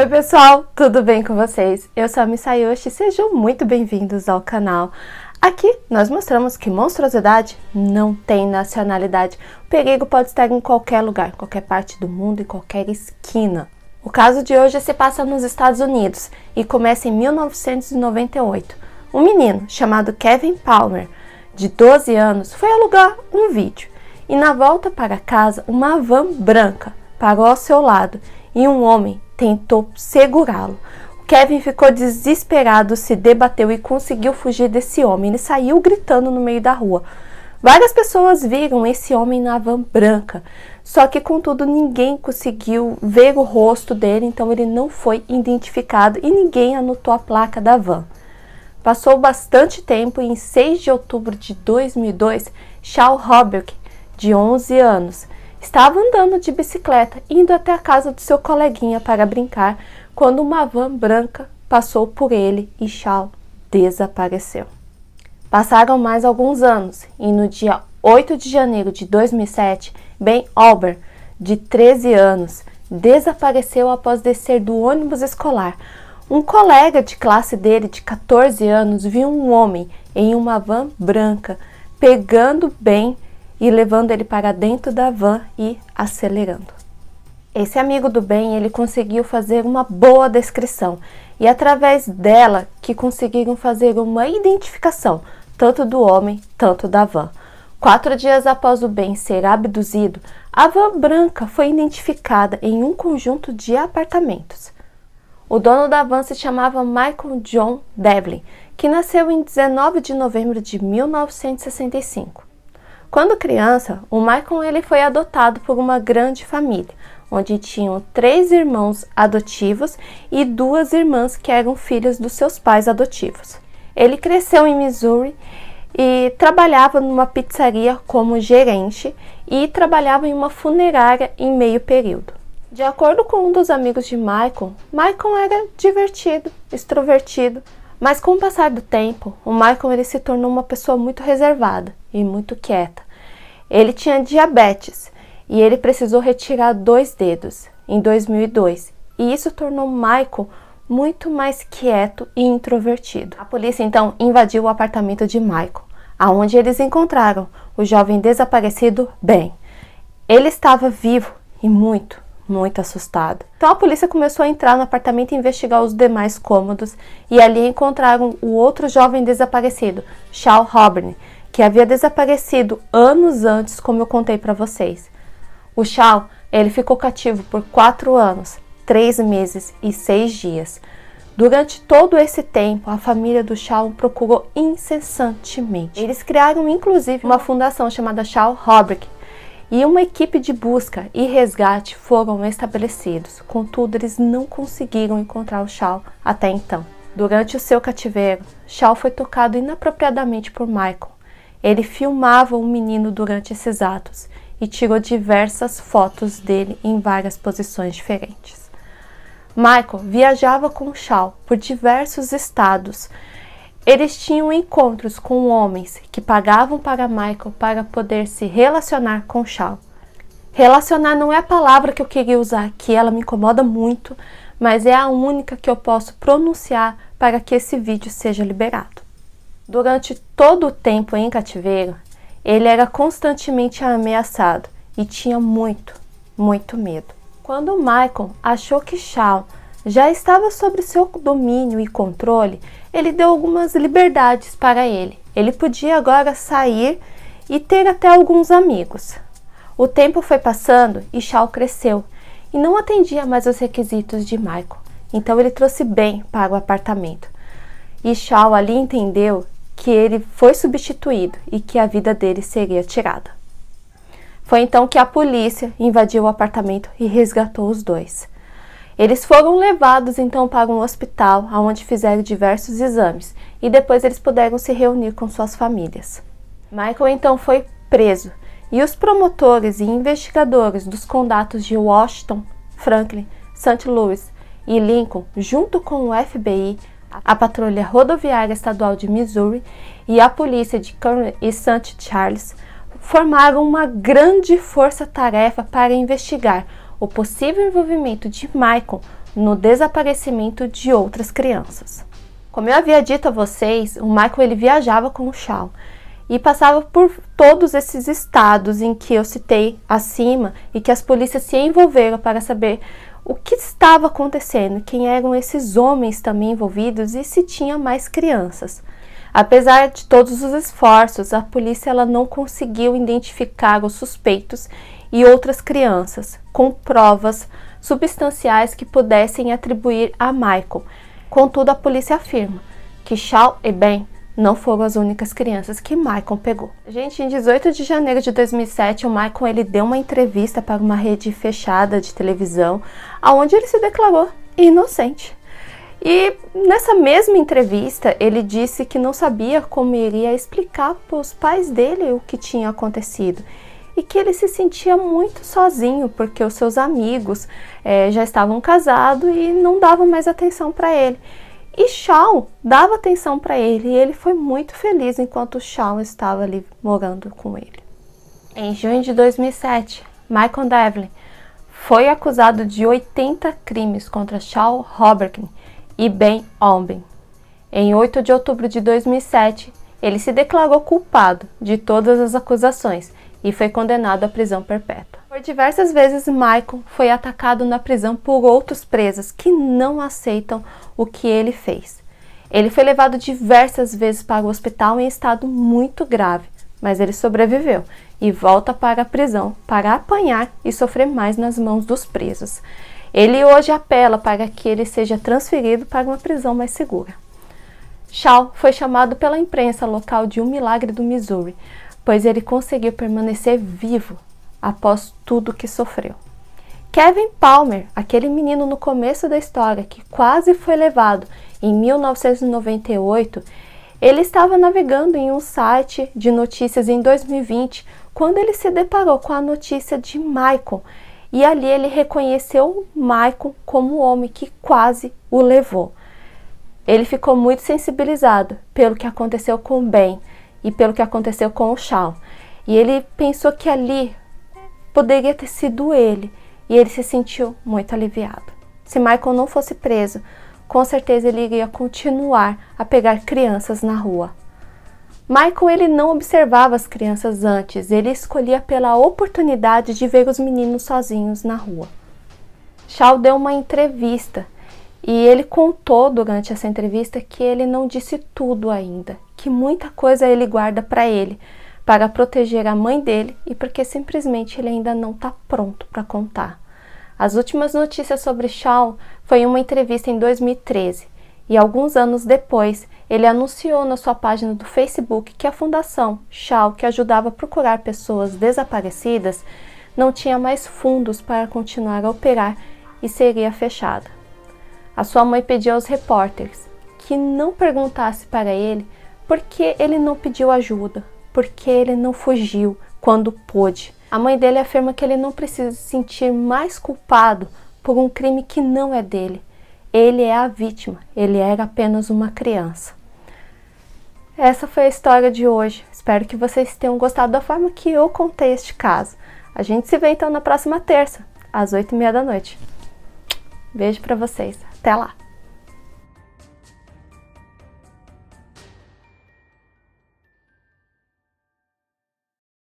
Oi pessoal, tudo bem com vocês? Eu sou a Misayoshi, sejam muito bem-vindos ao canal. Aqui nós mostramos que monstruosidade não tem nacionalidade. O perigo pode estar em qualquer lugar, em qualquer parte do mundo, em qualquer esquina. O caso de hoje se passa nos Estados Unidos e começa em 1998. Um menino chamado Kevin Palmer, de 12 anos, foi alugar um vídeo e na volta para casa uma van branca parou ao seu lado e um homem tentou segurá-lo. Kevin ficou desesperado, se debateu e conseguiu fugir desse homem. Ele saiu gritando no meio da rua. Várias pessoas viram esse homem na van branca, só que contudo ninguém conseguiu ver o rosto dele, então ele não foi identificado e ninguém anotou a placa da van. Passou bastante tempo e em 6 de outubro de 2002, Charles Roberts, de 11 anos, Estava andando de bicicleta, indo até a casa do seu coleguinha para brincar, quando uma van branca passou por ele e Shao desapareceu. Passaram mais alguns anos e no dia 8 de janeiro de 2007, Ben Auber, de 13 anos, desapareceu após descer do ônibus escolar. Um colega de classe dele, de 14 anos, viu um homem em uma van branca pegando Ben e levando ele para dentro da van e acelerando. Esse amigo do bem, ele conseguiu fazer uma boa descrição e através dela que conseguiram fazer uma identificação tanto do homem, tanto da van. Quatro dias após o bem ser abduzido, a van branca foi identificada em um conjunto de apartamentos. O dono da van se chamava Michael John Devlin, que nasceu em 19 de novembro de 1965. Quando criança, o Michael ele foi adotado por uma grande família, onde tinham três irmãos adotivos e duas irmãs que eram filhas dos seus pais adotivos. Ele cresceu em Missouri e trabalhava numa pizzaria como gerente e trabalhava em uma funerária em meio período. De acordo com um dos amigos de Michael, Michael era divertido, extrovertido, mas com o passar do tempo, o Michael ele se tornou uma pessoa muito reservada e muito quieta. Ele tinha diabetes e ele precisou retirar dois dedos em 2002, e isso tornou Michael muito mais quieto e introvertido. A polícia então invadiu o apartamento de Michael, aonde eles encontraram o jovem desaparecido Ben. Ele estava vivo e muito, muito assustada. Então a polícia começou a entrar no apartamento e investigar os demais cômodos e ali encontraram o outro jovem desaparecido, Shaw Robin, que havia desaparecido anos antes, como eu contei para vocês. O Shaw ele ficou cativo por quatro anos, três meses e seis dias. Durante todo esse tempo, a família do Shaw procurou incessantemente. Eles criaram inclusive uma fundação chamada Shaw Robrick, e uma equipe de busca e resgate foram estabelecidos, contudo, eles não conseguiram encontrar o Shaw até então. Durante o seu cativeiro, Shaw foi tocado inapropriadamente por Michael. Ele filmava o um menino durante esses atos e tirou diversas fotos dele em várias posições diferentes. Michael viajava com Shaw por diversos estados eles tinham encontros com homens que pagavam para Michael para poder se relacionar com Shaw. Relacionar não é a palavra que eu queria usar aqui, ela me incomoda muito, mas é a única que eu posso pronunciar para que esse vídeo seja liberado. Durante todo o tempo em cativeiro, ele era constantemente ameaçado e tinha muito, muito medo. Quando Michael achou que Shaw já estava sobre seu domínio e controle, ele deu algumas liberdades para ele. Ele podia agora sair e ter até alguns amigos. O tempo foi passando e Shaw cresceu e não atendia mais os requisitos de Michael, então ele trouxe Ben para o apartamento. E Shaw ali entendeu que ele foi substituído e que a vida dele seria tirada. Foi então que a polícia invadiu o apartamento e resgatou os dois. Eles foram levados então para um hospital, onde fizeram diversos exames, e depois eles puderam se reunir com suas famílias. Michael então foi preso, e os promotores e investigadores dos condados de Washington, Franklin, St. Louis e Lincoln, junto com o FBI, a Patrulha Rodoviária Estadual de Missouri e a Polícia de Conrad e St. Charles, formaram uma grande força-tarefa para investigar o possível envolvimento de Michael no desaparecimento de outras crianças. Como eu havia dito a vocês, o Michael ele viajava com o Shaw e passava por todos esses estados em que eu citei acima e que as polícias se envolveram para saber o que estava acontecendo, quem eram esses homens também envolvidos e se tinha mais crianças. Apesar de todos os esforços, a polícia ela não conseguiu identificar os suspeitos e outras crianças, com provas substanciais que pudessem atribuir a Michael. Contudo, a polícia afirma que Shaw e Ben não foram as únicas crianças que Michael pegou. Gente, em 18 de janeiro de 2007, o Michael ele deu uma entrevista para uma rede fechada de televisão, aonde ele se declarou inocente. E nessa mesma entrevista, ele disse que não sabia como iria explicar para os pais dele o que tinha acontecido e que ele se sentia muito sozinho porque os seus amigos é, já estavam casados e não davam mais atenção para ele. E Shawn dava atenção para ele e ele foi muito feliz enquanto Shawn estava ali morando com ele. Em junho de 2007, Michael Devlin foi acusado de 80 crimes contra Shawn Robertson e Ben Omben. Em 8 de outubro de 2007, ele se declarou culpado de todas as acusações e foi condenado à prisão perpétua. Por diversas vezes, Michael foi atacado na prisão por outros presos que não aceitam o que ele fez. Ele foi levado diversas vezes para o hospital em estado muito grave, mas ele sobreviveu e volta para a prisão para apanhar e sofrer mais nas mãos dos presos. Ele hoje apela para que ele seja transferido para uma prisão mais segura. Shaw foi chamado pela imprensa local de um milagre do Missouri, pois ele conseguiu permanecer vivo após tudo que sofreu. Kevin Palmer, aquele menino no começo da história que quase foi levado em 1998, ele estava navegando em um site de notícias em 2020 quando ele se deparou com a notícia de Michael e ali ele reconheceu Michael como o homem que quase o levou. Ele ficou muito sensibilizado pelo que aconteceu com Ben e pelo que aconteceu com o Chal E ele pensou que ali poderia ter sido ele, e ele se sentiu muito aliviado. Se Michael não fosse preso, com certeza ele iria continuar a pegar crianças na rua. Michael ele não observava as crianças antes, ele escolhia pela oportunidade de ver os meninos sozinhos na rua. Shaw deu uma entrevista e ele contou durante essa entrevista que ele não disse tudo ainda, que muita coisa ele guarda para ele, para proteger a mãe dele e porque simplesmente ele ainda não está pronto para contar. As últimas notícias sobre Shaw foi em uma entrevista em 2013 e alguns anos depois ele anunciou na sua página do Facebook que a fundação Shaw, que ajudava a procurar pessoas desaparecidas, não tinha mais fundos para continuar a operar e seria fechada. A sua mãe pediu aos repórteres que não perguntasse para ele por que ele não pediu ajuda, por que ele não fugiu quando pôde. A mãe dele afirma que ele não precisa se sentir mais culpado por um crime que não é dele. Ele é a vítima, ele era apenas uma criança. Essa foi a história de hoje. Espero que vocês tenham gostado da forma que eu contei este caso. A gente se vê então na próxima terça, às 8 e meia da noite. Beijo para vocês. Até lá!